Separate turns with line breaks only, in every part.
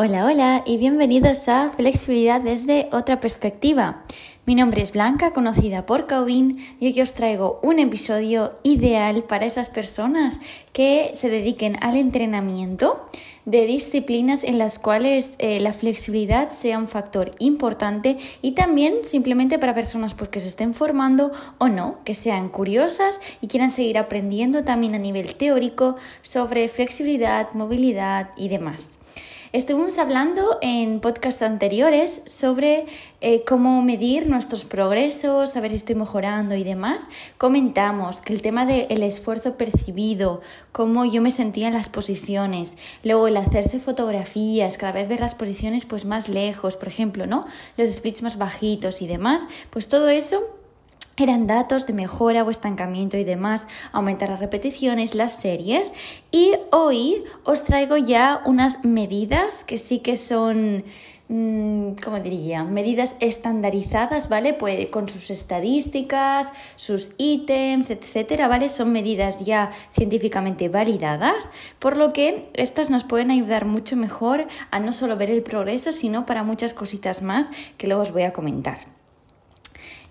Hola, hola y bienvenidos a Flexibilidad desde otra perspectiva. Mi nombre es Blanca, conocida por Cauvin, y hoy os traigo un episodio ideal para esas personas que se dediquen al entrenamiento de disciplinas en las cuales eh, la flexibilidad sea un factor importante y también simplemente para personas porque pues, se estén formando o no, que sean curiosas y quieran seguir aprendiendo también a nivel teórico sobre flexibilidad, movilidad y demás. Estuvimos hablando en podcasts anteriores sobre eh, cómo medir nuestros progresos, saber si estoy mejorando y demás. Comentamos que el tema del esfuerzo percibido, cómo yo me sentía en las posiciones, luego el hacerse fotografías, cada vez ver las posiciones pues más lejos, por ejemplo, ¿no? Los splits más bajitos y demás, pues todo eso eran datos de mejora o estancamiento y demás, aumentar las repeticiones, las series. Y hoy os traigo ya unas medidas que sí que son mm, como diría? Medidas estandarizadas, ¿vale? Pues, con sus estadísticas, sus ítems, etcétera, ¿vale? Son medidas ya científicamente validadas, por lo que estas nos pueden ayudar mucho mejor a no solo ver el progreso, sino para muchas cositas más que luego os voy a comentar.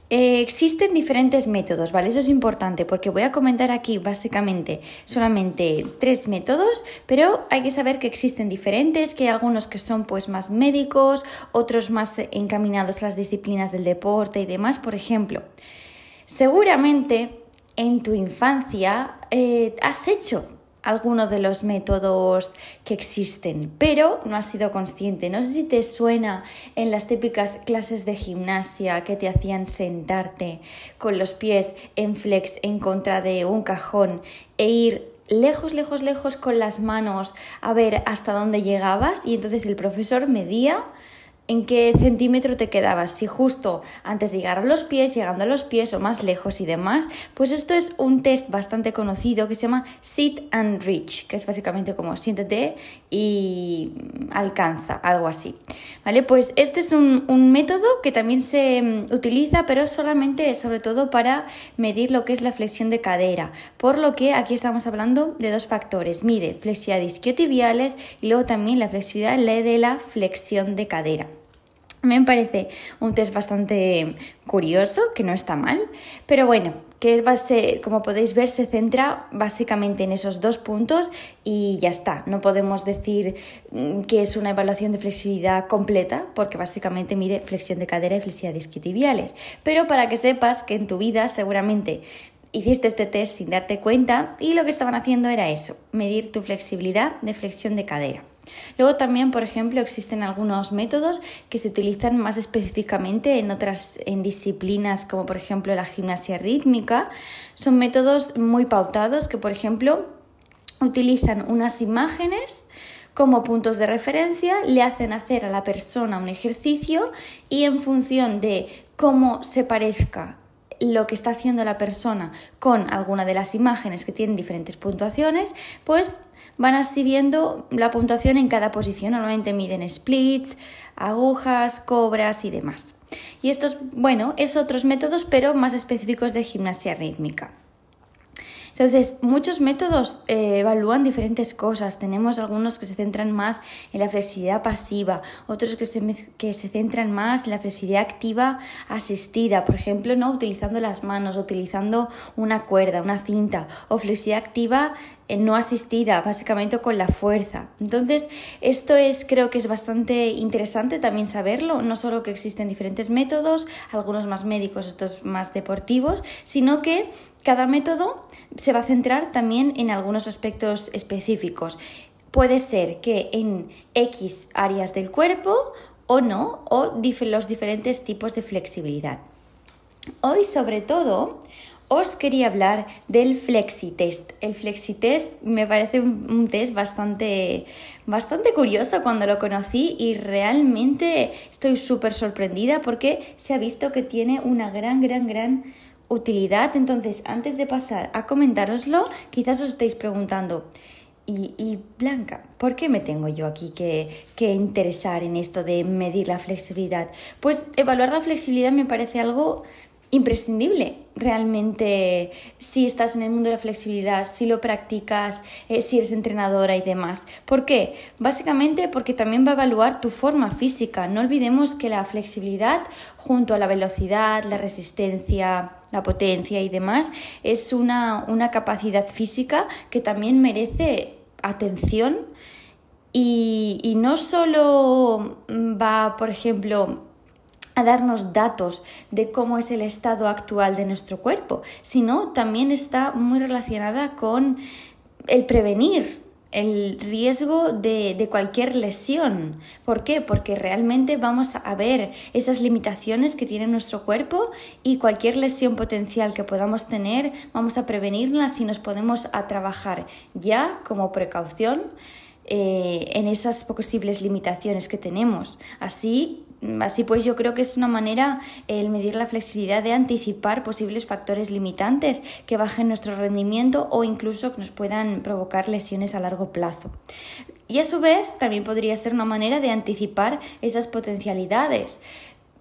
Eh, existen diferentes métodos, ¿vale? Eso es importante porque voy a comentar aquí básicamente solamente tres métodos, pero hay que saber que existen diferentes, que hay algunos que son pues más médicos, otros más encaminados a las disciplinas del deporte y demás, por ejemplo. Seguramente en tu infancia eh, has hecho algunos de los métodos que existen, pero no has sido consciente. No sé si te suena en las típicas clases de gimnasia que te hacían sentarte con los pies en flex en contra de un cajón e ir lejos, lejos, lejos con las manos a ver hasta dónde llegabas y entonces el profesor medía en qué centímetro te quedabas, si justo antes de llegar a los pies, llegando a los pies o más lejos y demás, pues esto es un test bastante conocido que se llama Sit and Reach, que es básicamente como siéntate y alcanza, algo así. ¿Vale? Pues este es un, método que también se mm, utiliza, pero solamente, sobre todo para medir lo que es la flexión de cadera, por lo que aquí estamos hablando de dos factores, mide flexibilidad isquiotibiales y luego también la flexibilidad de la flexión de cadera. Me parece un test bastante curioso, que no está mal, pero bueno, que como podéis ver se centra básicamente en esos dos puntos y ya está. No podemos decir mm, que es una evaluación de flexibilidad completa porque básicamente mide flexión de cadera y flexibilidad de Pero para que sepas que en tu vida seguramente hiciste este test sin darte cuenta y lo que estaban haciendo era eso, medir tu flexibilidad de flexión de cadera. Luego también, por ejemplo, existen algunos métodos que se utilizan más específicamente en otras disciplinas como por ejemplo la gimnasia rítmica. Son métodos muy pautados que, por ejemplo, utilizan unas imágenes como puntos de referencia, le hacen hacer a la persona un ejercicio y en función de cómo se parezca lo que está haciendo la persona con alguna de las imágenes que tienen diferentes puntuaciones, pues van así viendo la puntuación en cada posición. Normalmente miden splits, agujas, cobras y demás. Y estos, bueno, es otros métodos, pero más específicos de gimnasia rítmica. Entonces, muchos métodos eh, evalúan diferentes cosas. Tenemos algunos que se centran más en la flexibilidad pasiva, otros que se, que se centran más en la flexibilidad activa asistida, por ejemplo, ¿no? utilizando las manos, utilizando una cuerda, una cinta, o flexibilidad activa eh, no asistida, básicamente con la fuerza. Entonces, esto es creo que es bastante interesante también saberlo, no solo que existen diferentes métodos, algunos más médicos, otros más deportivos, sino que cada método se va a centrar también en algunos aspectos específicos. Puede ser que en X áreas del cuerpo o no, o los diferentes tipos de flexibilidad. Hoy sobre todo os quería hablar del flexitest. El flexitest me parece un test bastante, bastante curioso cuando lo conocí y realmente estoy súper sorprendida porque se ha visto que tiene una gran, gran, gran utilidad. Entonces, antes de pasar a comentároslo, quizás os estéis preguntando, y, y, Blanca, ¿por qué me tengo yo aquí que, que, interesar en esto de medir la flexibilidad? Pues evaluar la flexibilidad me parece algo imprescindible realmente si estás en el mundo de la flexibilidad, si lo practicas, eh, si eres entrenadora y demás. ¿Por qué? Básicamente porque también va a evaluar tu forma física. No olvidemos que la flexibilidad junto a la velocidad, la resistencia, la potencia y demás es una, una capacidad física que también merece atención y, y no solo va, por ejemplo, a darnos datos de cómo es el estado actual de nuestro cuerpo, sino también está muy relacionada con el prevenir el riesgo de, cualquier lesión. ¿Por qué? Porque realmente vamos a ver esas limitaciones que tiene nuestro cuerpo y cualquier lesión potencial que podamos tener, vamos a prevenirla si nos podemos a trabajar ya como precaución eh, en esas posibles limitaciones que tenemos. Así Así pues, yo creo que es una manera eh, el medir la flexibilidad de anticipar posibles factores limitantes que bajen nuestro rendimiento o incluso que nos puedan provocar lesiones a largo plazo. Y a su vez, también podría ser una manera de anticipar esas potencialidades.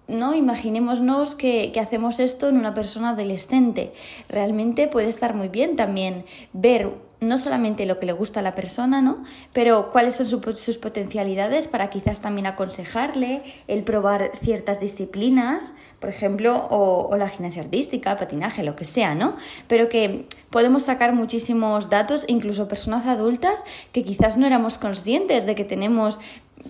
¿no? Imaginémonos que, que, hacemos esto en una persona adolescente. Realmente puede estar muy bien también ver no solamente lo que le gusta a la persona, ¿no? Pero cuáles son sus potencialidades para quizás también aconsejarle, el probar ciertas disciplinas, por ejemplo, o, la gimnasia artística, patinaje, lo que sea, ¿no? Pero que podemos sacar muchísimos datos, incluso personas adultas que quizás no éramos conscientes de que tenemos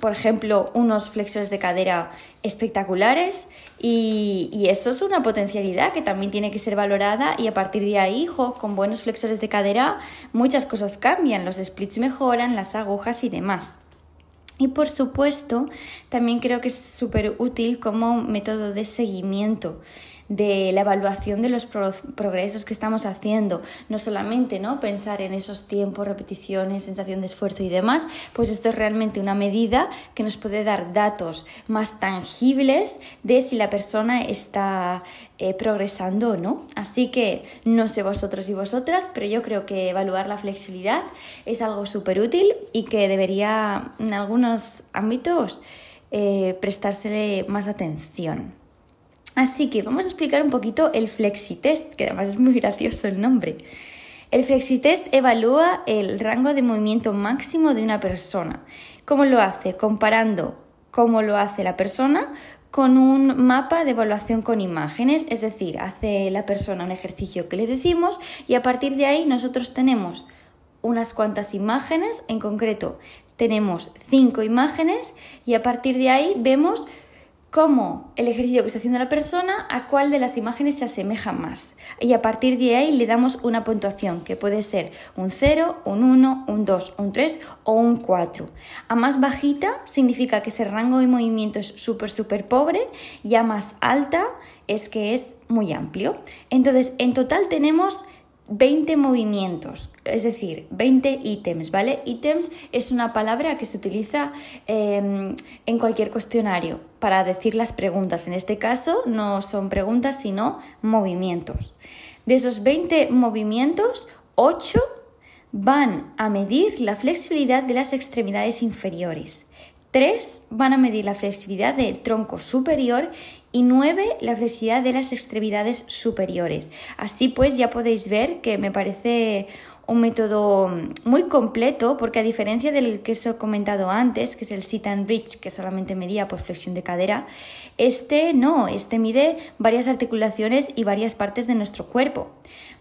por ejemplo, unos flexores de cadera espectaculares y, eso es una potencialidad que también tiene que ser valorada y a partir de ahí, con buenos flexores de cadera muchas cosas cambian, los splits mejoran, las agujas y demás. Y por supuesto, también creo que es súper útil como método de seguimiento de la evaluación de los progresos que estamos haciendo, no solamente ¿no? pensar en esos tiempos, repeticiones, sensación de esfuerzo y demás, pues esto es realmente una medida que nos puede dar datos más tangibles de si la persona está eh, progresando o no. Así que no sé vosotros y vosotras, pero yo creo que evaluar la flexibilidad es algo súper útil y que debería en algunos ámbitos eh, más atención. Así que vamos a explicar un poquito el flexitest, que además es muy gracioso el nombre. El flexitest evalúa el rango de movimiento máximo de una persona. ¿Cómo lo hace? Comparando cómo lo hace la persona con un mapa de evaluación con imágenes, es decir, hace la persona un ejercicio que le decimos y a partir de ahí nosotros tenemos unas cuantas imágenes, en concreto tenemos cinco imágenes y a partir de ahí vemos cómo el ejercicio que está haciendo la persona a cuál de las imágenes se asemeja más. Y a partir de ahí le damos una puntuación que puede ser un 0, un 1, un 2, un 3 o un 4. A más bajita significa que ese rango de movimiento es súper, súper pobre y a más alta es que es muy amplio. Entonces, en total tenemos 20 movimientos, es decir, 20 ítems, ¿vale? Ítems es una palabra que se utiliza em, en cualquier cuestionario para decir las preguntas. En este caso no son preguntas, sino movimientos. De esos 20 movimientos, 8 van a medir la flexibilidad de las extremidades inferiores. 3 van a medir la flexibilidad del tronco superior y 9 la flexibilidad de las extremidades superiores. Así pues ya podéis ver que me parece un método muy completo porque a diferencia del que os he comentado antes, que es el sit and reach, que solamente medía por flexión de cadera, este no, este mide varias articulaciones y varias partes de nuestro cuerpo,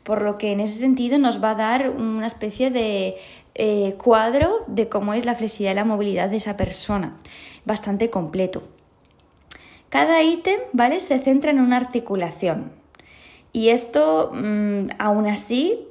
por lo que en ese sentido nos va a dar una especie de eh, cuadro de cómo es la flexibilidad y la movilidad de esa persona, bastante completo. Cada ítem, ¿vale? Se centra en una articulación. Y esto, mm, aún así,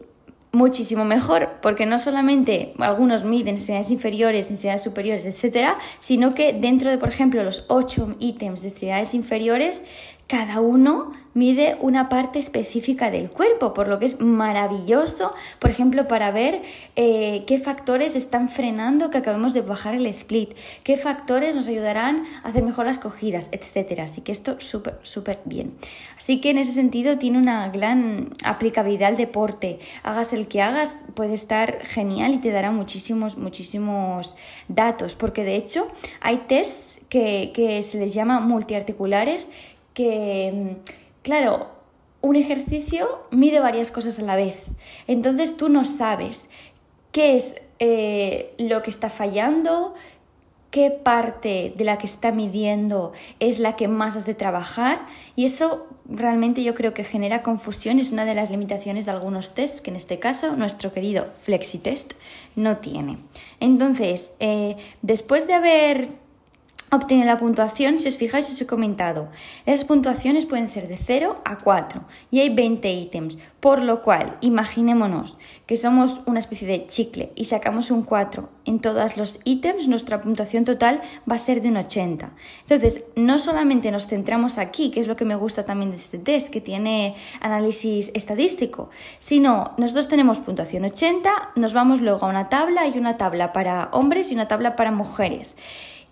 muchísimo mejor, porque no solamente algunos miden extremidades inferiores, extremidades superiores, etcétera, sino que dentro de, por ejemplo, los ocho ítems de extremidades inferiores cada uno mide una parte específica del cuerpo, por lo que es maravilloso, por ejemplo, para ver eh, qué factores están frenando que acabemos de bajar el split, qué factores nos ayudarán a hacer mejor las cogidas, etc. Así que esto súper, súper bien. Así que en ese sentido tiene una gran aplicabilidad al deporte. Hagas el que hagas, puede estar genial y te dará muchísimos, muchísimos datos, porque de hecho hay tests que, que se les llama multiarticulares que, claro, un ejercicio mide varias cosas a la vez. Entonces tú no sabes qué es eh, lo que está fallando, qué parte de la que está midiendo es la que más has de trabajar y eso realmente yo creo que genera confusión, es una de las limitaciones de algunos tests que en este caso nuestro querido FlexiTest no tiene. Entonces, eh, después de haber obtiene la puntuación si os fijáis os he comentado. Esas puntuaciones pueden ser de 0 a 4 y hay 20 ítems, por lo cual imaginémonos que somos una especie de chicle y sacamos un 4 en todos los ítems, nuestra puntuación total va a ser de un 80. Entonces, no solamente nos centramos aquí, que es lo que me gusta también de este test, que tiene análisis estadístico, sino nosotros tenemos puntuación 80, nos vamos luego a una tabla, hay una tabla para hombres y una tabla para mujeres.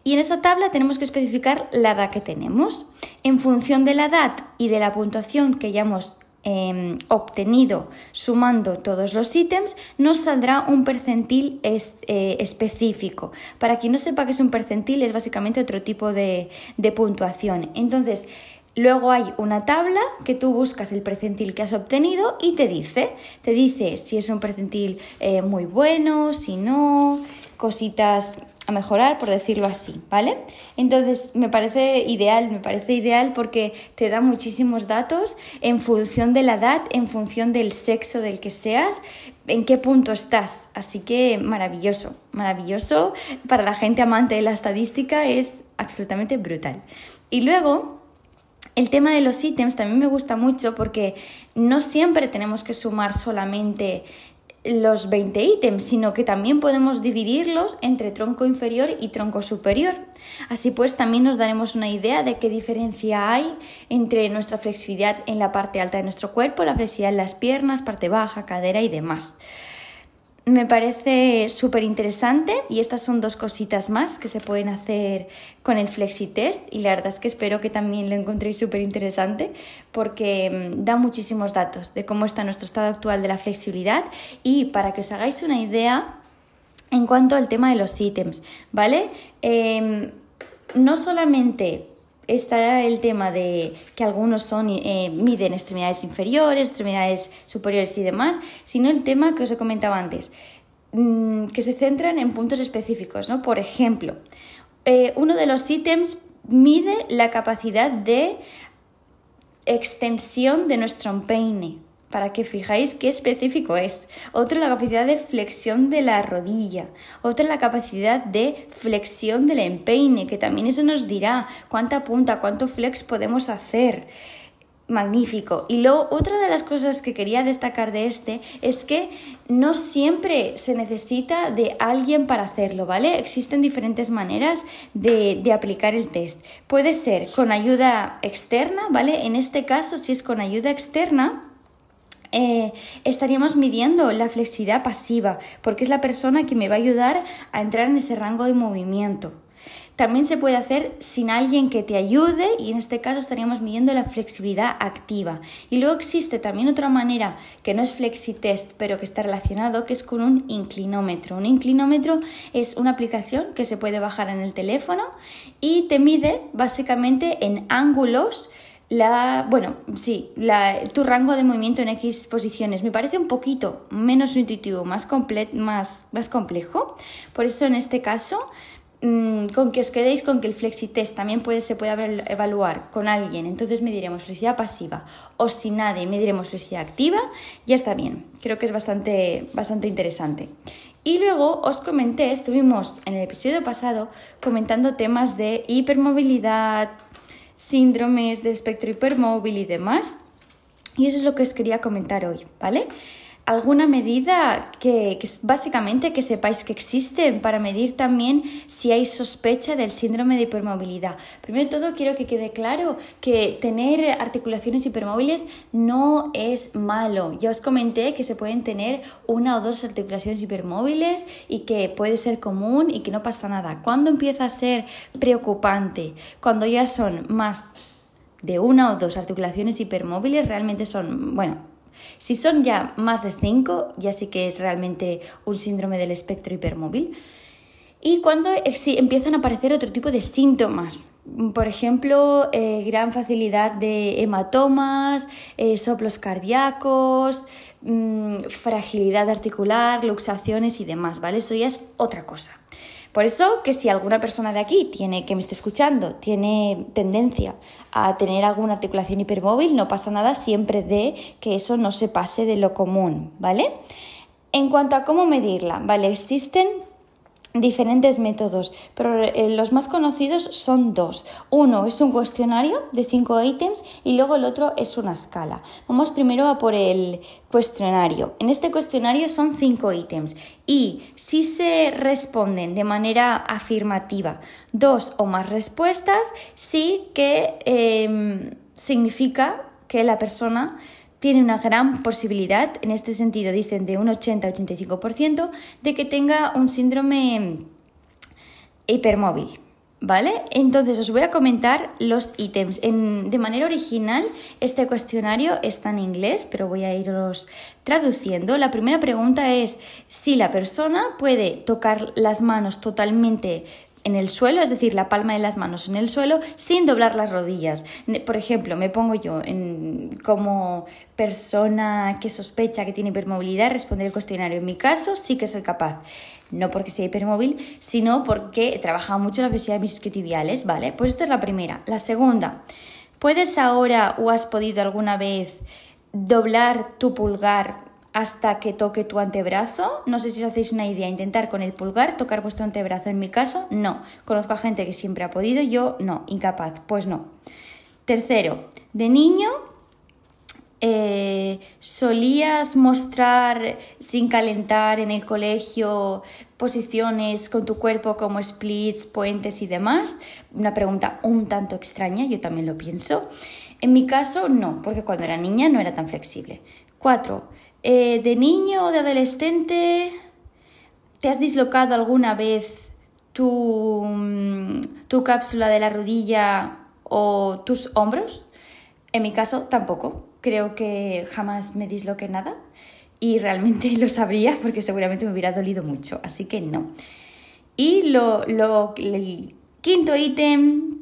Y en esa tabla tenemos que especificar la edad que tenemos. En función de la edad y de la puntuación que ya hemos em, obtenido sumando todos los ítems, nos saldrá un percentil eh, específico. Para quien no sepa qué es un percentil, es básicamente otro tipo de, puntuación. Entonces, Luego hay una tabla que tú buscas el percentil que has obtenido y te dice, te dice si es un percentil eh, muy bueno, si no, cositas a mejorar, por decirlo así, ¿vale? Entonces, me parece ideal, me parece ideal porque te da muchísimos datos en función de la edad, en función del sexo del que seas, en qué punto estás. Así que maravilloso, maravilloso. Para la gente amante de la estadística es absolutamente brutal. Y luego, el tema de los ítems también me gusta mucho porque no siempre tenemos que sumar solamente los 20 ítems, sino que también podemos dividirlos entre tronco inferior y tronco superior. Así pues, también nos daremos una idea de qué diferencia hay entre nuestra flexibilidad en la parte alta de nuestro cuerpo, la flexibilidad en las piernas, parte baja, cadera y demás me parece súper interesante y estas son dos cositas más que se pueden hacer con el FlexiTest y la verdad es que espero que también lo encontréis súper interesante porque mm, da muchísimos datos de cómo está nuestro estado actual de la flexibilidad y para que os hagáis una idea en cuanto al tema de los ítems, ¿vale? Em, no solamente está el tema de que algunos son, eh, miden extremidades inferiores, extremidades superiores y demás, sino el tema que os he comentado antes, mm, que se centran en puntos específicos, ¿no? Por ejemplo, eh, uno de los ítems mide la capacidad de extensión de nuestro empeine para que fijáis qué específico es. Otra, la capacidad de flexión de la rodilla. Otra la capacidad de flexión del empeine, que también eso nos dirá cuánta punta, cuánto flex podemos hacer. Magnífico. Y luego otra de las cosas que quería destacar de este es que no siempre se necesita de alguien para hacerlo, ¿vale? Existen diferentes maneras de, aplicar el test. Puede ser con ayuda externa, ¿vale? En este caso, si es con ayuda externa, eh, estaríamos midiendo la flexibilidad pasiva, porque es la persona que me va a ayudar a entrar en ese rango de movimiento. También se puede hacer sin alguien que te ayude y en este caso estaríamos midiendo la flexibilidad activa. Y luego existe también otra manera que no es FlexiTest pero que está relacionado que es con un inclinómetro. Un inclinómetro es una aplicación que se puede bajar en el teléfono y te mide básicamente en ángulos la, bueno, sí, tu rango de movimiento en X posiciones. Me parece un poquito menos intuitivo, más, más, más complejo. Por eso en este caso, mm, con que os quedéis con que el flexitest también puede, se puede evaluar con alguien. Entonces mediremos flexibilidad pasiva o si nadie mediremos flexibilidad activa. Ya está bien, creo que es bastante, bastante interesante. Y luego os comenté, estuvimos en el episodio pasado comentando temas de hipermovilidad, síndromes de espectro hipermóvil y demás. Y eso es lo que os quería comentar hoy, ¿vale? alguna medida que, básicamente que sepáis que existen para medir también si hay sospecha del síndrome de hipermovilidad. Primero de todo, quiero que quede claro que tener articulaciones hipermóviles no es malo. Ya os comenté que se pueden tener una o dos articulaciones hipermóviles y que puede ser común y que no pasa nada. ¿Cuándo empieza a ser preocupante? Cuando ya son más de una o dos articulaciones hipermóviles realmente son, bueno, si son ya más de 5, ya sí que es realmente un síndrome del espectro hipermóvil. Y cuando eh, empiezan a aparecer otro tipo de síntomas, por ejemplo, eh, gran facilidad de hematomas, eh, soplos cardíacos, mm, fragilidad articular, luxaciones y demás, ¿vale? Eso ya es otra cosa. Por eso que si alguna persona de aquí tiene, que me esté escuchando tiene tendencia a tener alguna articulación hipermóvil, no pasa nada siempre de que eso no se pase de lo común, ¿vale? En cuanto a cómo medirla, ¿vale? Existen diferentes métodos, pero eh, los más conocidos son dos. Uno es un cuestionario de cinco ítems y luego el otro es una escala. Vamos primero a por el cuestionario. En este cuestionario son cinco ítems y si se responden de manera afirmativa dos o más respuestas, sí que em, significa que la persona tiene una gran posibilidad, en este sentido dicen de un 80-85%, de que tenga un síndrome mm, hipermóvil. ¿Vale? Entonces os voy a comentar los ítems. de manera original, este cuestionario está en inglés, pero voy a iros traduciendo. La primera pregunta es si la persona puede tocar las manos totalmente en el suelo, es decir, la palma de las manos en el suelo sin doblar las rodillas. Por ejemplo, me pongo yo en, como persona que sospecha que tiene hipermovilidad responder el cuestionario. En mi caso sí que soy capaz, no porque sea hipermóvil, sino porque he trabajado mucho la obesidad de mis isquiotibiales, ¿vale? Pues esta es la primera. La segunda, ¿puedes ahora o has podido alguna vez doblar tu pulgar hasta que toque tu antebrazo. No sé si os hacéis una idea, intentar con el pulgar tocar vuestro antebrazo. En mi caso, no. Conozco a gente que siempre ha podido, yo no, incapaz. Pues no. Tercero, de niño eh, solías mostrar sin calentar en el colegio posiciones con tu cuerpo como splits, puentes y demás? Una pregunta un tanto extraña, yo también lo pienso. En mi caso no, porque cuando era niña no era tan flexible. Cuatro, eh, ¿De niño o de adolescente te has dislocado alguna vez tu, mm, tu cápsula de la rodilla o tus hombros? En mi caso tampoco. Creo que jamás me disloqué nada y realmente lo sabría porque seguramente me hubiera dolido mucho, así que no. Y lo, lo el quinto ítem,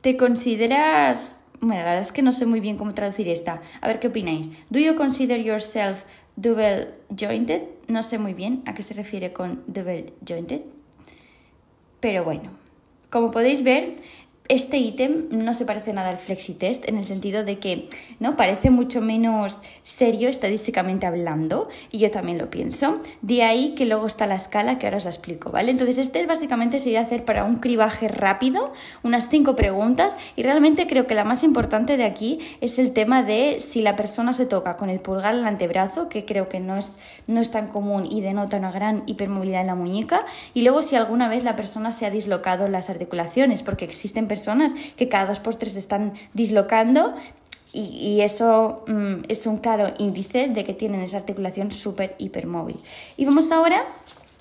¿te consideras bueno, la verdad es que no sé muy bien cómo traducir esta. A ver qué opináis. ¿Do you consider yourself double jointed? No sé muy bien a qué se refiere con double jointed. Pero bueno, como podéis ver, este ítem no se parece nada al flexitest en el sentido de que no parece mucho menos serio estadísticamente hablando y yo también lo pienso. De ahí que luego está la escala que ahora os la explico, ¿vale? Entonces este básicamente se a hacer para un cribaje rápido unas cinco preguntas y realmente creo que la más importante de aquí es el tema de si la persona se toca con el pulgar en el antebrazo, que creo que no es, no es tan común y denota una gran hipermovilidad en la muñeca, y luego si alguna vez la persona se ha dislocado las articulaciones, porque existen personas que cada dos por tres están dislocando y, eso mm, es un claro índice de que tienen esa articulación súper móvil Y vamos ahora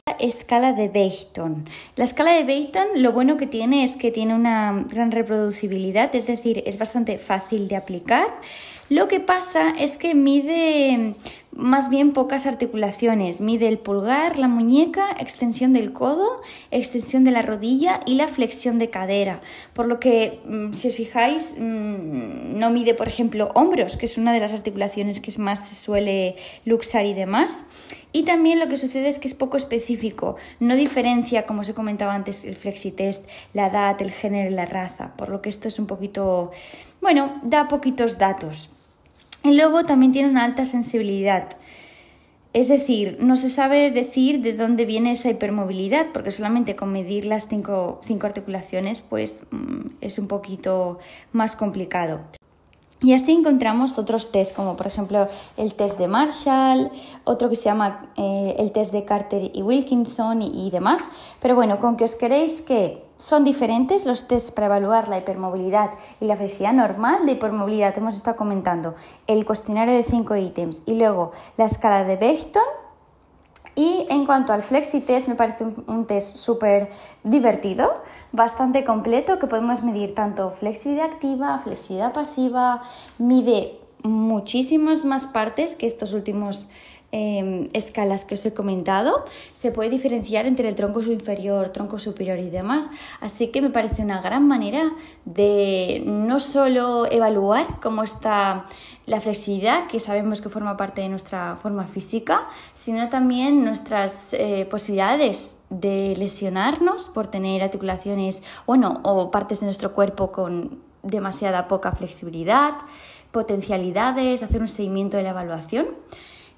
a la escala de Beighton. La escala de Beighton lo bueno que tiene es que tiene una gran reproducibilidad, es decir, es bastante fácil de aplicar. Lo que pasa es que mide más bien pocas articulaciones. Mide el pulgar, la muñeca, extensión del codo, extensión de la rodilla y la flexión de cadera. Por lo que, mm, si os fijáis, mm, no mide, por ejemplo, hombros, que es una de las articulaciones que más se suele luxar y demás. Y también lo que sucede es que es poco específico, no diferencia, como os he comentado antes, el flexi test, la edad, el género y la raza, por lo que esto es un poquito, bueno, da poquitos datos. Y luego también tiene una alta sensibilidad. Es decir, no se sabe decir de dónde viene esa hipermovilidad, porque solamente con medir las cinco, articulaciones pues, mm, es un poquito más complicado. Y así encontramos otros test, como por ejemplo el test de Marshall, otro que se llama eh, el test de Carter y Wilkinson y, y demás. Pero bueno, con que os queréis que son diferentes los tests para evaluar la hipermovilidad y la flexibilidad normal de hipermovilidad, hemos estado comentando, el cuestionario de 5 ítems y luego la escala de Bechton. y en cuanto al FlexiTest, me parece un, un test súper divertido, bastante completo, que podemos medir tanto flexibilidad activa, flexibilidad pasiva, mide muchísimas más partes que estos últimos Em, escalas que os he comentado, se puede diferenciar entre el tronco inferior, tronco superior y demás. Así que me parece una gran manera de no solo evaluar cómo está la flexibilidad, que sabemos que forma parte de nuestra forma física, sino también nuestras eh, posibilidades de lesionarnos por tener articulaciones o partes de nuestro cuerpo con demasiada poca flexibilidad, potencialidades, hacer un seguimiento de la evaluación.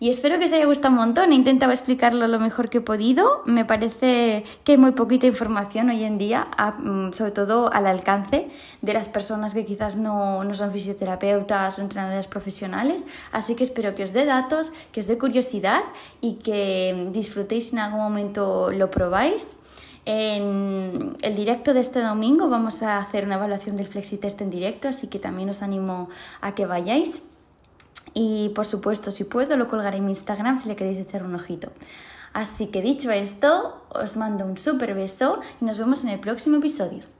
Y espero que os haya gustado un montón. He intentado explicarlo lo mejor que he podido. Me parece que hay muy poquita información hoy en día, mm, sobre todo al alcance de las personas que quizás no, son fisioterapeutas o entrenadores profesionales. Así que espero que os dé datos, que os dé curiosidad y que mm, disfrutéis en algún momento lo probáis. En el directo de este domingo vamos a hacer una evaluación del flexitest en directo, así que también os animo a que vayáis. Y por supuesto, si puedo, lo colgaré en mi Instagram si le queréis echar un ojito. Así que dicho esto, os mando un súper beso y nos vemos en el próximo episodio.